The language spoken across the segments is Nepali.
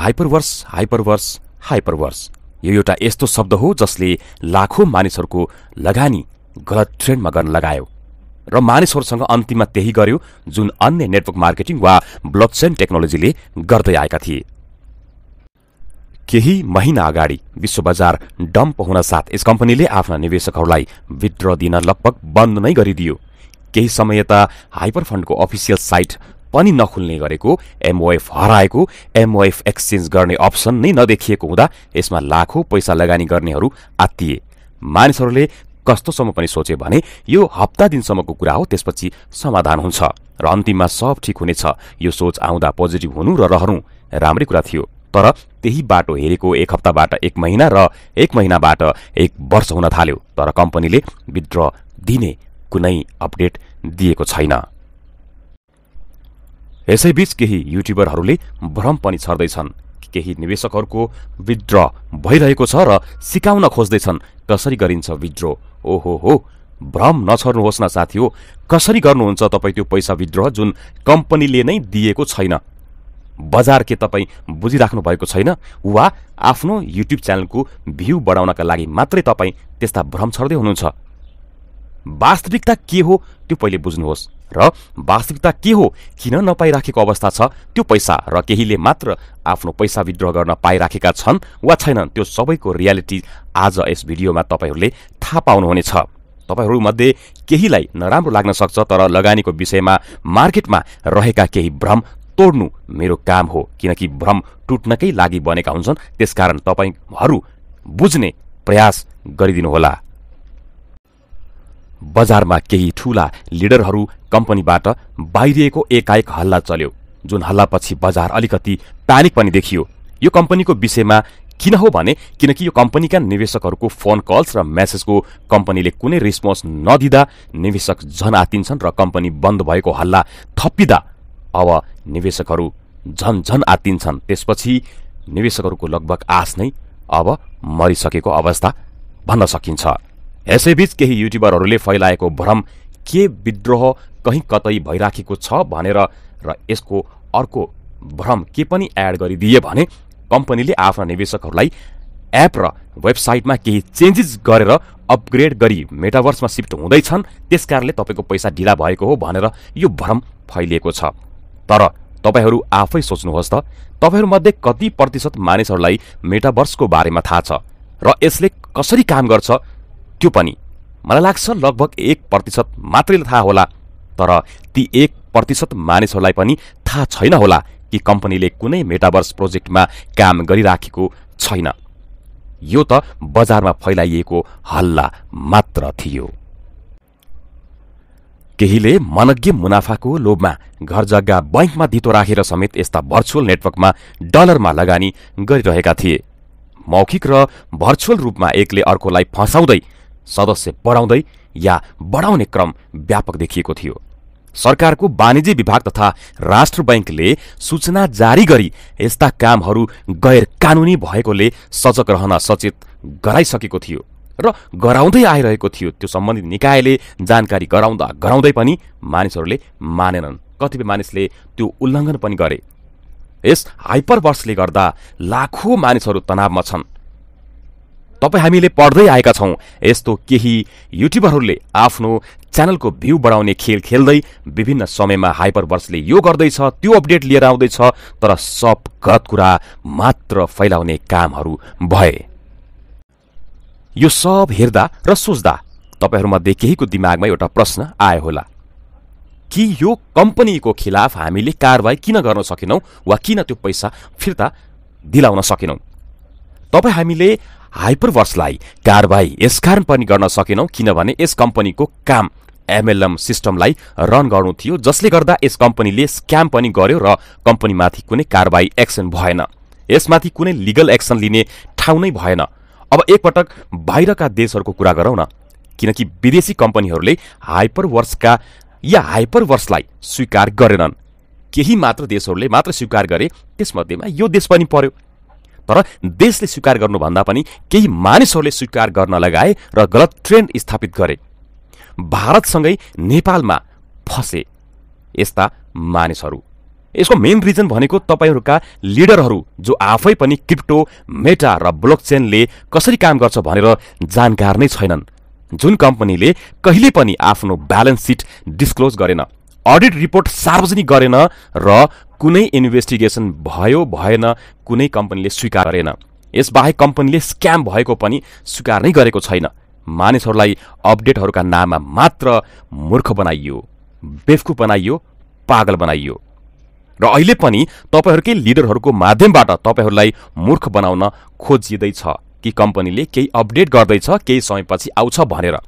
हाइपरवर्स हाइपरवर्स हाइपरवर्स यो एउटा यस्तो शब्द हो जसले लाखौँ मानिसहरूको लगानी गलत ट्रेन्डमा गर्न लगायो र मानिसहरूसँग अन्तिममा त्यही गर्यो जुन अन्य नेटवर्क मार्केटिङ वा ब्लकचेन टेक्नोलोजीले गर्दै आएका थिए केही महिना अगाडि विश्व बजार डम्प हुन साथ यस कम्पनीले आफ्ना निवेशकहरूलाई विड्र दिन लगभग बन्द नै गरिदियो केही समय त हाइपर फन्डको अफिसियल साइट पनि नखुल्ने गरेको एमओएफ हराएको एमओएफ एक्सचेन्ज गर्ने अप्सन नै नदेखिएको हुँदा यसमा लाखौँ पैसा लगानी गर्नेहरू आत्तिए मानिसहरूले कस्तोसम्म पनि सोचे भने यो हप्ता दिनसम्मको कुरा हो त्यसपछि समाधान हुन्छ र अन्तिममा सब ठिक हुनेछ यो सोच आउँदा पोजिटिभ हुनु र रहनु राम्रै कुरा थियो तर त्यही बाटो हेरेको एक हप्ताबाट एक महिना र एक महिनाबाट एक वर्ष हुन थाल्यो तर कम्पनीले विड्र दिने कुनै अपडेट दिएको छैन यसैबीच केही युट्युबरहरूले भ्रम पनि छर्दैछन् केही निवेशकहरूको विड्र भइरहेको छ र सिकाउन खोज्दैछन् कसरी गरिन्छ विड्रो ओहो हो भ्रम नछर्नुहोस् न साथी हो कसरी गर्नुहुन्छ तपाईँ त्यो पैसा विद्रोह जुन कम्पनीले नै दिएको छैन बजार के तपाईँ बुझिराख्नु भएको छैन वा आफ्नो युट्युब च्यानलको भ्यू बढाउनका लागि मात्रै तपाईँ त्यस्ता भ्रम छर्दै हुनुहुन्छ वास्तविकता के हो त्यो पहिले बुझ्नुहोस् र वास्तविकता के हो किन नपाइराखेको अवस्था छ त्यो पैसा र केहीले मात्र आफ्नो पैसा विथड्र गर्न पाइराखेका छन् वा छैनन् त्यो सबैको रियालिटी आज यस भिडियोमा तपाईँहरूले थाहा पाउनुहुनेछ तपाईँहरूमध्ये केहीलाई नराम्रो लाग्न सक्छ तर लगानीको विषयमा मार्केटमा रहेका केही भ्रम तोड्नु मेरो काम हो किनकि भ्रम टुट्नकै लागि बनेका हुन्छन् त्यसकारण तपाईँहरू बुझ्ने प्रयास गरिदिनुहोला बजारमा केही ठूला लिडरहरू कम्पनीबाट बाहिरिएको एकाएक हल्ला चल्यो जुन हल्लापछि बजार अलिकति प्यानिक पनि देखियो यो कम्पनीको विषयमा किन हो भने किनकि यो कम्पनीका निवेशकहरूको फोन कल्स र म्यासेजको कम्पनीले कुनै रिस्पोन्स नदिँदा निवेशक झन आतिन्छन् र कम्पनी बन्द भएको हल्ला थप्पिँदा अब निवेशकहरू झन झन आतिन्छन् त्यसपछि निवेशकहरूको लगभग आश नै अब मरिसकेको अवस्था भन्न सकिन्छ यसैबीच केही युट्युबरहरूले फैलाएको भ्रम के विद्रोह कहीँ कतै भइराखेको छ भनेर र यसको अर्को भ्रम के पनि एड गरिदिए भने कम्पनीले आफ्ना निवेशकहरूलाई एप र वेबसाइटमा केही चेन्जेस गरेर अपग्रेड गरी मेटाभर्समा सिफ्ट हुँदैछन् त्यस कारणले तपाईँको पैसा ढिला भएको हो भनेर यो भ्रम फैलिएको छ तर तपाईँहरू आफै सोच्नुहोस् त तपाईँहरूमध्ये कति प्रतिशत मानिसहरूलाई मेटाभर्सको बारेमा थाहा छ र यसले कसरी काम गर्छ त्यो पनि मलाई लाग्छ लगभग एक प्रतिशत मात्रै थाहा होला तर ती एक प्रतिशत मानिसहरूलाई पनि थाहा छैन होला कि कम्पनीले कुनै मेटावर्स प्रोजेक्टमा काम गरिराखेको छैन यो त बजारमा फैलाइएको हल्ला मात्र थियो केहीले मनज्ञ मुनाफाको लोभमा घर जग्गा बैङ्कमा धितो राखेर समेत यस्ता भर्चुअल नेटवर्कमा डलरमा लगानी गरिरहेका थिए मौखिक र भर्चुअल रूपमा एकले अर्कोलाई फसाउँदै सदस्य बढाउँदै या बढाउने क्रम व्यापक देखिएको थियो सरकारको वाणिज्य विभाग तथा राष्ट्र बैङ्कले सूचना जारी गरी यस्ता कामहरू गैर कानुनी भएकोले सजग रहन सचेत गराइसकेको थियो र गराउँदै आइरहेको थियो त्यो सम्बन्धित निकायले जानकारी गराउँदा गराउँदै पनि मानिसहरूले मानेनन् कतिपय मानिसले त्यो उल्लङ्घन पनि गरे यस हाइपरवर्सले गर्दा लाखौँ मानिसहरू तनावमा छन् तपाईँ हामीले पढ्दै आएका छौँ यस्तो केही युट्युबरहरूले आफ्नो च्यानलको भ्यू बढाउने खेल खेल्दै विभिन्न समयमा हाइपर वर्सले यो गर्दैछ त्यो अपडेट लिएर आउँदैछ तर सब गत कुरा मात्र फैलाउने कामहरू भए यो सब हेर्दा र सोच्दा तपाईँहरूमध्ये केहीको दिमागमा एउटा प्रश्न आयो होला कि यो कम्पनीको खिलाफ हामीले कारवाही किन गर्न सकेनौँ वा किन त्यो पैसा फिर्ता दिलाउन सकेनौँ तपाईँ हामीले हाइपरवर्सलाई कारवाही यसकारण पनि गर्न सकेनौ किनभने यस कम्पनीको काम एमएलएम सिस्टमलाई रन गर्नु थियो जसले गर्दा यस कम्पनीले स्क्याम पनि गर्यो र कम्पनीमाथि कुनै कारवाही एक्सन भएन यसमाथि कुनै लिगल एक्सन लिने ठाउँ नै भएन अब एकपटक बाहिरका देशहरूको कुरा गरौँ न किनकि विदेशी कम्पनीहरूले हाइपरवर्सका या हाइपरवर्सलाई स्वीकार गरेनन् केही मात्र देशहरूले मात्र स्वीकार गरे त्यसमध्येमा यो देश पनि पर्यो तर देशले स्वीकार गर्नुभन्दा पनि केही मानिसहरूले स्वीकार गर्न लगाए र गलत ट्रेन्ड स्थापित गरे भारतसँगै नेपालमा फसे यस्ता मानिसहरू यसको मेन रिजन भनेको तपाईँहरूका लिडरहरू जो आफै पनि क्रिप्टो मेटा र ब्लक चेनले कसरी काम गर्छ भनेर जानकार नै छैनन् जुन कम्पनीले कहिले पनि आफ्नो ब्यालेन्स सिट डिस्क्लोज गरेन अडिट रिपोर्ट सार्वजनिक गरेन र कुनै इन्भेस्टिगेसन भयो भएन कुनै कम्पनीले स्वीकार गरेन यसबाहेक कम्पनीले स्क्याम भएको पनि स्वीकार नै गरेको छैन मानिसहरूलाई अपडेटहरूका नाममा मात्र मूर्ख बनाइयो बेफकु बनाइयो पागल बनाइयो र अहिले पनि तपाईँहरूकै लिडरहरूको माध्यमबाट तपाईँहरूलाई मूर्ख बनाउन खोजिँदैछ कि कम्पनीले केही अपडेट गर्दैछ केही समयपछि आउँछ भनेर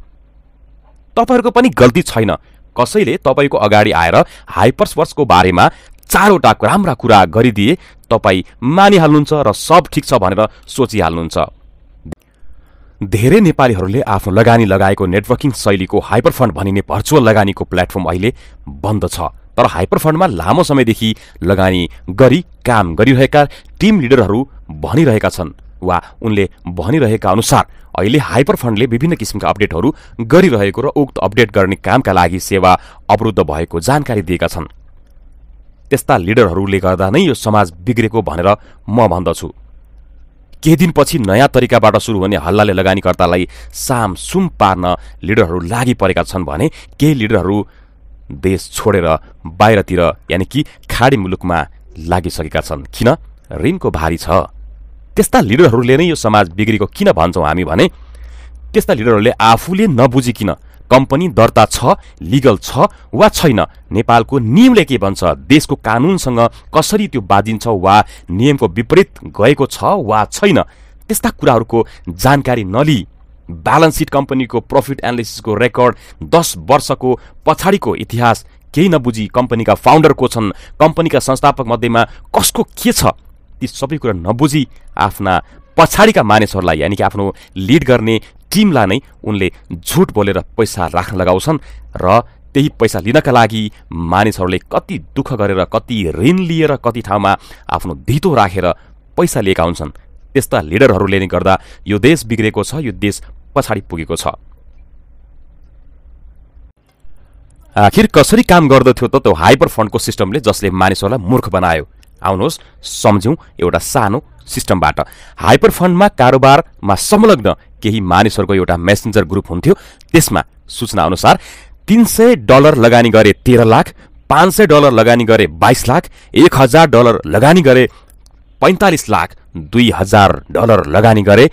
तपाईँहरूको पनि गल्ती छैन कसैले तपाईँको अगाडि आएर हाइपरसवर्सको बारेमा चारवटा राम्रा कुरा गरिदिए तपाईँ मानिहाल्नुहुन्छ र सब ठिक छ भनेर सोचिहाल्नुहुन्छ धेरै नेपालीहरूले आफ्नो लगानी लगाएको नेटवर्किङ शैलीको हाइपर फन्ड भनिने भर्चुअल लगानीको प्लेटफर्म अहिले बन्द छ तर हाइपर फन्डमा लामो समयदेखि लगानी गरी काम गरिरहेका टिम लिडरहरू भनिरहेका छन् वा उनले भनिरहेका अनुसार अहिले हाइपर फन्डले विभिन्न किसिमका अपडेटहरू गरिरहेको र उक्त अपडेट गर्ने कामका लागि सेवा अवरुद्ध भएको जानकारी दिएका छन् त्यस्ता लिडरहरूले गर्दा नै यो समाज बिग्रेको भनेर म भन्दछु केही दिनपछि नयाँ तरिकाबाट सुरु हुने हल्लाले लगानीकर्तालाई साम सुम पार्न लिडरहरू लागि परेका छन् भने केही लिडरहरू देश छोडेर बाहिरतिर यानि कि खाडी मुलुकमा लागिसकेका छन् किन ऋणको भारी छ त्यस्ता लिडरहरूले नै यो समाज बिग्रेको किन भन्छौँ हामी भने त्यस्ता लिडरहरूले आफूले नबुझिकन कम्पनी दर्ता छ लिगल छ वा छैन नेपालको नियमले के भन्छ देशको कानुनसँग कसरी त्यो बाजिन्छ वा नियमको विपरीत गएको छ वा छैन त्यस्ता कुराहरूको जानकारी नलिई ब्यालेन्स सिट कम्पनीको प्रफिट एनालिसिसको रेकर्ड दस वर्षको पछाडिको इतिहास केही नबुझी कम्पनीका फाउन्डर को छन् कम्पनीका संस्थापक मध्येमा कसको के छ ती सबै कुरा नबुझी आफ्ना पछाडिका मानिसहरूलाई यानि कि आफ्नो लिड गर्ने टिमलाई नै उनले झुट बोलेर पैसा राख्न लगाउँछन् र त्यही पैसा लिनका लागि मानिसहरूले कति दुःख गरेर कति ऋण लिएर कति ठाउँमा आफ्नो धितो राखेर पैसा लिएका हुन्छन् त्यस्ता लिडरहरूले नै गर्दा यो देश बिग्रेको छ यो देश पछाडि पुगेको छ आखिर कसरी काम गर्दथ्यो त त्यो हाइपर फन्डको सिस्टमले जसले मानिसहरूलाई मूर्ख बनायो आउनुहोस् सम्झौँ एउटा सानो सिस्टमबाट हाइपर फन्डमा कारोबारमा संलग्न केही मानिसहरूको एउटा मेसेन्जर ग्रुप हुन्थ्यो त्यसमा सूचना अनुसार तिन सय डलर लगानी गरे तेह्र लाख पाँच सय डलर लगानी गरे बाइस लाख एक हजार डलर लगानी गरे पैँतालिस लाख दुई हजार डलर लगानी गरे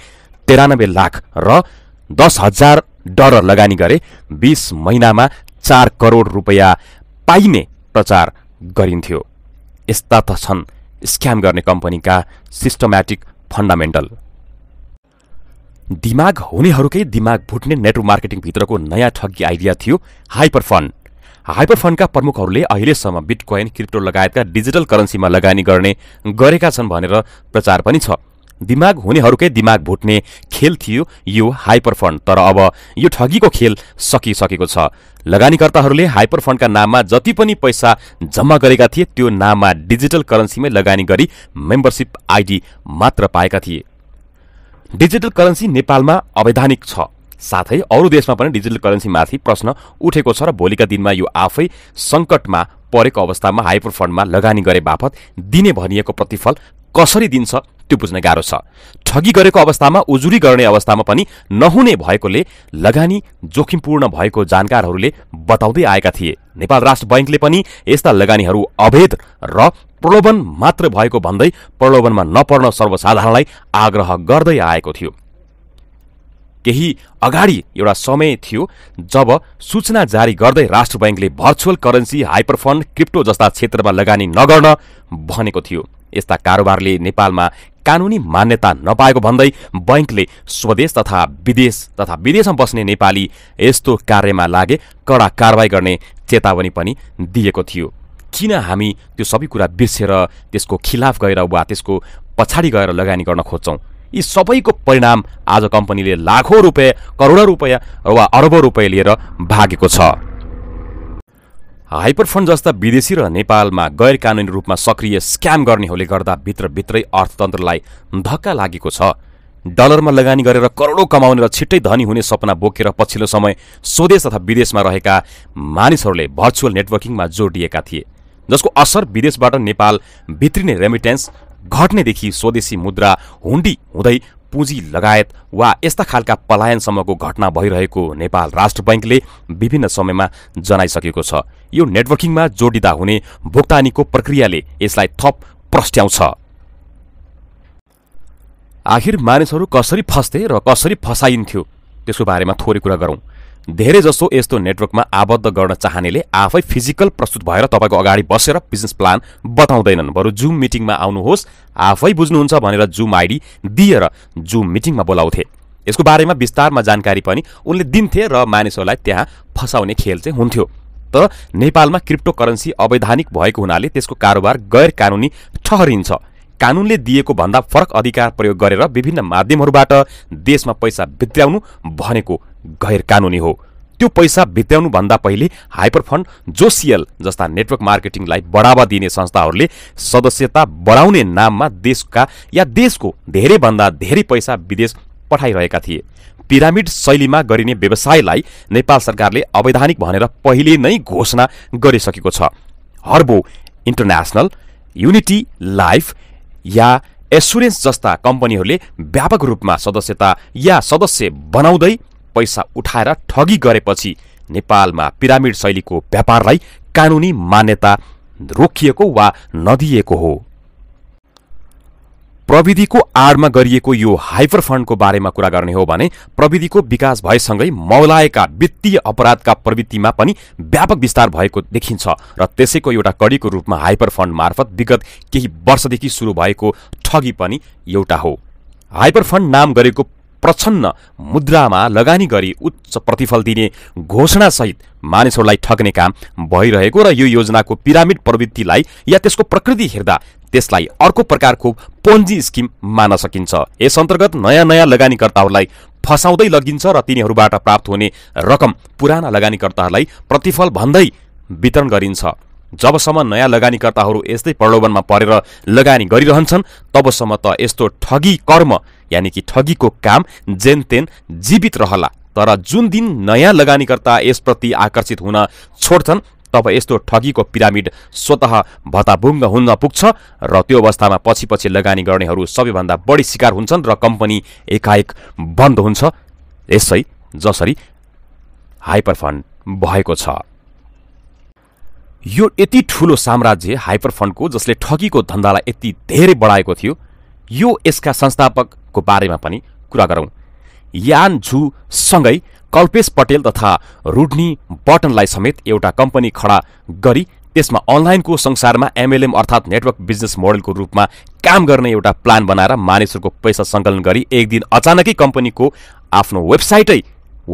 तेरानब्बे लाख र दस हजार डलर लगानी गरे बिस महिनामा चार करोड रुपियाँ पाइने प्रचार गरिन्थ्यो यस्ता त छन् स्क्याम गर्ने कम्पनीका सिस्टमेटिक फन्डामेन्टल दिमाग हुनेहरूकै दिमाग भुट्ने नेटवर्क मार्केटिङभित्रको नयाँ ठगी आइडिया थियो हाइपर फन्ड हाइपर फन्डका प्रमुखहरूले अहिलेसम्म बिटकोइन क्रिप्टो लगायतका डिजिटल करेन्सीमा लगानी गर्ने गरेका छन् भनेर प्रचार पनि छ दिमाग हुनेहरूकै दिमाग भुट्ने खेल थियो यो हाइपर फन्ड तर अब यो ठगीको खेल सकिसकेको छ लगानीकर्ताहरूले हाइपर फन्डका नाममा जति पनि पैसा जम्मा गरेका थिए त्यो नाममा डिजिटल करेन्सीमै लगानी गरी मेम्बरसिप आइडी मात्र पाएका थिए डिजिटल करेन्सी नेपालमा अवैधानिक छ साथै अरू देशमा पनि डिजिटल करेन्सीमाथि प्रश्न उठेको छ र भोलिका दिनमा यो आफै सङ्कटमा परेको अवस्थामा हाइपर फन्डमा लगानी गरे बापत दिने भनिएको प्रतिफल कसरी दिन्छ त्यो बुझ्न गाह्रो छ ठगी गरेको अवस्थामा उजुरी गर्ने अवस्थामा पनि नहुने भएकोले लगानी जोखिमपूर्ण भएको जानकारहरूले बताउँदै आएका थिए नेपाल राष्ट्र बैङ्कले पनि यस्ता लगानीहरू अभेद र प्रलोभन मात्र भएको भन्दै प्रलोभनमा नपर्न सर्वसाधारणलाई आग्रह गर्दै आएको थियो केही अगाडि एउटा समय थियो जब सूचना जारी गर्दै राष्ट्र ब्याङ्कले भर्चुअल करेन्सी हाइपर क्रिप्टो जस्ता क्षेत्रमा लगानी नगर्न भनेको थियो यस्ता कारोबारले नेपालमा कानुनी मान्यता नपाएको भन्दै बैंकले स्वदेश तथा विदेश तथा विदेशमा बस्ने नेपाली यस्तो कार्यमा लागे कडा कारवाही गर्ने चेतावनी पनि दिएको थियो किन हामी त्यो सबै कुरा बिर्सेर त्यसको खिलाफ गएर वा त्यसको पछाडि गएर लगानी गर्न खोज्छौँ यी सबैको परिणाम आज कम्पनीले लाखौँ रुपियाँ करोडौँ रुपियाँ वा अरबौँ रुपियाँ लिएर भागेको छ हाइपर फन्ड जस्ता विदेशी र नेपालमा गैर कानुनी रूपमा सक्रिय स्क्याम गर्नेहरूले गर्दा भित्रभित्रै अर्थतन्त्रलाई धक्का लागेको छ डलरमा लगानी गरेर करोडौँ कमाउने र छिट्टै धनी हुने सपना बोकेर पछिल्लो समय स्वदेश तथा विदेशमा रहेका मानिसहरूले भर्चुअल नेटवर्किङमा जोडिएका थिए जसको असर विदेशबाट नेपाल भित्रिने रेमिटेन्स घट्नेदेखि स्वदेशी मुद्रा हुन्डी हुँदै पुँजी लगायत वा यस्ता खालका पलायनसम्मको घटना भइरहेको नेपाल राष्ट्र बैङ्कले विभिन्न समयमा जनाइसकेको छ यो नेटवर्किङमा जोडिँदा हुने भुक्तानीको प्रक्रियाले यसलाई थप प्रस्ट्याउँछ आखिर मानिसहरू कसरी फस्थे र कसरी फसाइन्थ्यो त्यसको बारेमा थोरै कुरा गरौँ धेरैजसो यस्तो नेटवर्कमा आबद्ध गर्न चाहनेले आफै फिजिकल प्रस्तुत भएर तपाईँको अगाडि बसेर बिजनेस प्लान बताउँदैनन् बरु जुम मिटिङमा आउनुहोस् आफै बुझ्नुहुन्छ भनेर जुम आइडी दिएर जुम मिटिङमा बोलाउँथे यसको बारेमा विस्तारमा जानकारी पनि उनले दिन्थे र मानिसहरूलाई त्यहाँ फसाउने खेल चाहिँ हुन्थ्यो तर नेपालमा क्रिप्टो करेन्सी अवैधानिक भएको हुनाले त्यसको कारोबार गैर कानुनी ठहरिन्छ कानूनले दिएको भन्दा फरक अधिकार प्रयोग गरेर विभिन्न माध्यमहरूबाट देशमा पैसा भित्र्याउनु भनेको गैर कानुनी हो त्यो पैसा भित्याउनुभन्दा पहिले हाइपर फन्ड जोसिएल जस्ता नेटवर्क मार्केटिङलाई बढावा दिने संस्थाहरूले सदस्यता बढाउने नाममा देशका या देशको धेरैभन्दा धेरै पैसा विदेश पठाइरहेका थिए पिरामिड शैलीमा गरिने व्यवसायलाई नेपाल सरकारले अवैधानिक भनेर पहिले नै घोषणा गरिसकेको छ हर्बो इन्टरनेसनल युनिटी लाइफ या एसुरेन्स जस्ता कम्पनीहरूले व्यापक रूपमा सदस्यता या सदस्य बनाउँदै पैसा उठाएर ठगी गरेपछि नेपालमा पिरामिड शैलीको व्यापारलाई कानुनी मान्यता रोकिएको वा नदिएको हो प्रविधिको आडमा गरिएको यो हाइपर फन्डको बारेमा कुरा गर्ने हो भने प्रविधिको विकास भएसँगै मौलाएका वित्तीय अपराधका प्रवृत्तिमा पनि व्यापक विस्तार भएको देखिन्छ र त्यसैको एउटा कडीको रूपमा हाइपर फण्ड मार्फत विगत केही वर्षदेखि सुरु भएको ठगी पनि एउटा हो हाइपर फण्ड नाम गरेको प्रछन्न मुद्रामा लगानी गरी उच्च प्रतिफल दिने घोषणासहित मानिसहरूलाई ठग्ने काम भइरहेको र यो योजनाको पिरामिड प्रवृत्तिलाई या त्यसको प्रकृति हेर्दा त्यसलाई अर्को प्रकारको पोन्जी स्किम मान्न सकिन्छ यस अन्तर्गत नयाँ नयाँ लगानीकर्ताहरूलाई फसाउँदै लगिन्छ र तिनीहरूबाट प्राप्त हुने रकम पुराना लगानीकर्ताहरूलाई प्रतिफल भन्दै वितरण गरिन्छ जबसम्म नयाँ लगानीकर्ताहरू यस्तै प्रलोभनमा परेर लगानी गरिरहन्छन् तबसम्म त यस्तो ठगी कर्म यानि कि ठगीको काम जेनतेन जीवित रहला तर जुन दिन नयाँ लगानीकर्ता यसप्रति आकर्षित हुन छोड्छन् तब यस्तो ठगीको पिरामिड स्वत भत्ताभुङ्ग हुन पुग्छ र त्यो अवस्थामा पछि पछि लगानी गर्नेहरू सबैभन्दा बढी शिकार हुन्छन् र कम्पनी एकाएक बन्द हुन्छ यसै जसरी हाइपरफन्ड भएको छ यो यति ठुलो साम्राज्य हाइपरफन्डको जसले ठगीको धन्दालाई यति धेरै बढाएको थियो यो यसका संस्थापकको बारेमा पनि कुरा गरौँ यान झुसँगै कल्पेश पटेल तथा रुडनी बटनलाई समेत एउटा कम्पनी खडा गरी त्यसमा अनलाइनको संसारमा एमएलएम अर्थात् नेटवर्क बिजनेस मोडलको रूपमा काम गर्ने एउटा प्लान बनाएर मानिसहरूको पैसा सङ्कलन गरी एक दिन अचानकै कम्पनीको आफ्नो वेबसाइटै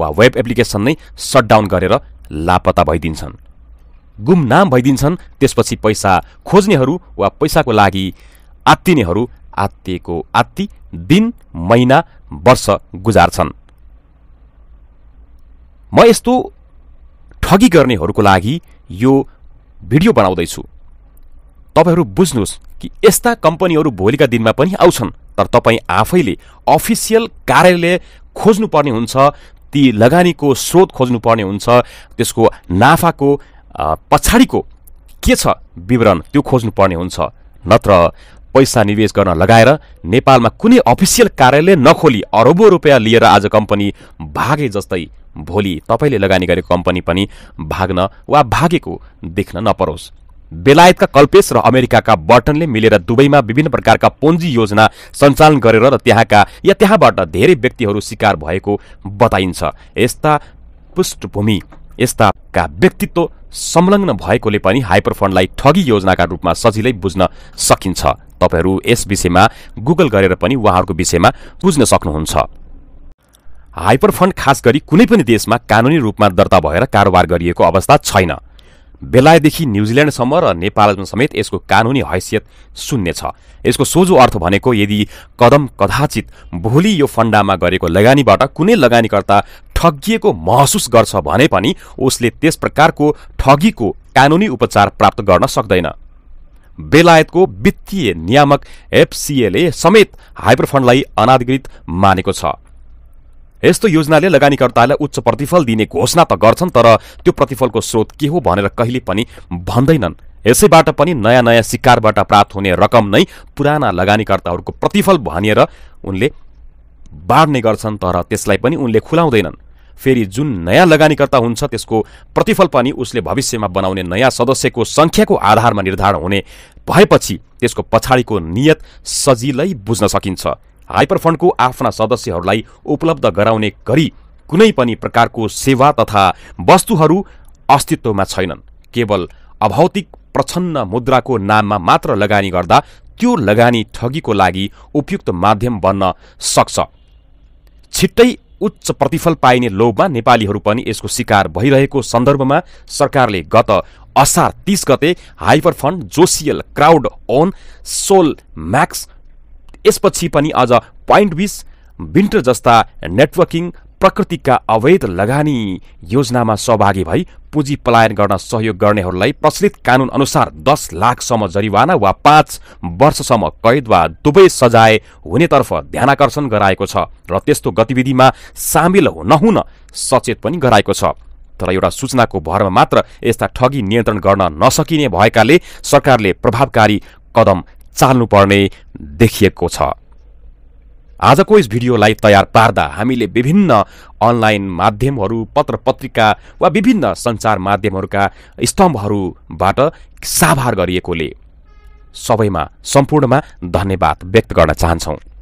वा वेब एप्लिकेसन नै सटडाउन गरेर लापता भइदिन्छन् गुमनाम भइदिन्छन् त्यसपछि पैसा खोज्नेहरू वा पैसाको लागि आत्तिनेहरू आत्तिएको आत्ति दिन महिना वर्ष गुजार्छन् म यस्तो ठगी गर्नेहरूको लागि यो भिडियो बनाउँदैछु तपाईँहरू बुझ्नुहोस् कि यस्ता कम्पनीहरू भोलिका दिनमा पनि आउँछन् तर तपाईँ आफैले अफिसियल कार्यालय खोज्नुपर्ने हुन्छ ती लगानीको स्रोत खोज्नुपर्ने हुन्छ त्यसको नाफाको पछाडिको के छ विवरण त्यो खोज्नुपर्ने हुन्छ नत्र पैसा निवेश गर्न लगाएर नेपालमा कुनै अफिसियल कार्यालय नखोली अरबौँ रुपियाँ लिएर आज कम्पनी भागे जस्तै भोलि तपाईँले लगानी गरेको कम्पनी पनि भाग्न वा भागेको देख्न नपरोस् बेलायतका कल्पेश र अमेरिकाका बर्टनले मिलेर दुबईमा विभिन्न प्रकारका पुँजी योजना सञ्चालन गरेर र त्यहाँका या त्यहाँबाट धेरै व्यक्तिहरू शिकार भएको बताइन्छ यस्ता पृष्ठभूमि यस्ताका व्यक्तित्व संलग्न भएकोले पनि हाइपरफन्डलाई ठगी योजनाका रूपमा सजिलै बुझ्न सकिन्छ तपाईँहरू यस विषयमा गुगल गरेर पनि उहाँहरूको विषयमा बुझ्न सक्नुहुन्छ हाइपर फन्ड खास गरी कुनै पनि देशमा कानुनी रूपमा दर्ता भएर कारोबार गरिएको अवस्था छैन बेलायतदेखि न्युजिल्यान्डसम्म र नेपालमा समेत यसको कानुनी हैसियत शून्य छ यसको सोझो अर्थ भनेको यदि कदम कदाचित भोलि यो फन्डामा गरेको लगानीबाट कुनै लगानीकर्ता ठगिएको महसुस गर्छ भने पनि उसले त्यस प्रकारको ठगीको कानुनी उपचार प्राप्त गर्न सक्दैन बेलायतको वित्तीय नियामक एफसीएले समेत हाइब्रो फण्डलाई अनाधिकृत मानेको छ यस्तो योजनाले लगानीकर्तालाई उच्च प्रतिफल दिने घोषणा त गर्छन् तर त्यो प्रतिफलको स्रोत के हो भनेर कहिले पनि भन्दैनन् यसैबाट पनि नयाँ नयाँ सिकारबाट प्राप्त हुने रकम नै पुराना लगानीकर्ताहरूको प्रतिफल भनेर उनले बाँड्ने गर्छन् तर त्यसलाई पनि उनले खुलाउँदैनन् फेरि जुन नयाँ लगानीकर्ता हुन्छ त्यसको प्रतिफल पनि उसले भविष्यमा बनाउने नयाँ सदस्यको सङ्ख्याको आधारमा निर्धारण हुने भएपछि त्यसको पछाडिको नियत सजिलै बुझ्न सकिन्छ हाइपर फन्डको आफ्ना सदस्यहरूलाई उपलब्ध गराउने गरी कुनै पनि प्रकारको सेवा तथा वस्तुहरू अस्तित्वमा छैनन् केवल अभौतिक प्रछन्न मुद्राको नाममा मात्र लगानी गर्दा त्यो लगानी ठगीको लागि उपयुक्त माध्यम बन्न सक्छ छिट्टै उच्च प्रतिफल पाइने लोभमा नेपालीहरू पनि यसको शिकार भइरहेको सन्दर्भमा सरकारले गत असार तीस गते हाइपर फन्ड जोसियल क्राउड ओन सोल म्याक्स यसपछि पनि अझ पोइन्ट बिस विन्टर जस्ता नेटवर्किङ प्रकृतिका अवैध लगानी योजनामा सहभागी भई पुँजी पलायन गर्न सहयोग गर्नेहरूलाई प्रचलित कानून अनुसार दस लाखसम्म जरिवाना वा पाँच वर्षसम्म कैद वा दुवै सजाय हुनेतर्फ ध्यानकर्षण गराएको छ र त्यस्तो गतिविधिमा सामेल नहुन सचेत पनि गराएको छ तर एउटा सूचनाको भरमा मात्र यस्ता ठगी नियन्त्रण गर्न नसकिने भएकाले सरकारले प्रभावकारी कदम चाल्नुपर्ने देखिएको छ आजको यस भिडियोलाई तयार पार्दा हामीले विभिन्न अनलाइन माध्यमहरू पत्र पत्रिका वा विभिन्न सञ्चार माध्यमहरूका स्तम्भहरूबाट साभार गरिएकोले सबैमा सम्पूर्णमा धन्यवाद व्यक्त गर्न चाहन्छौँ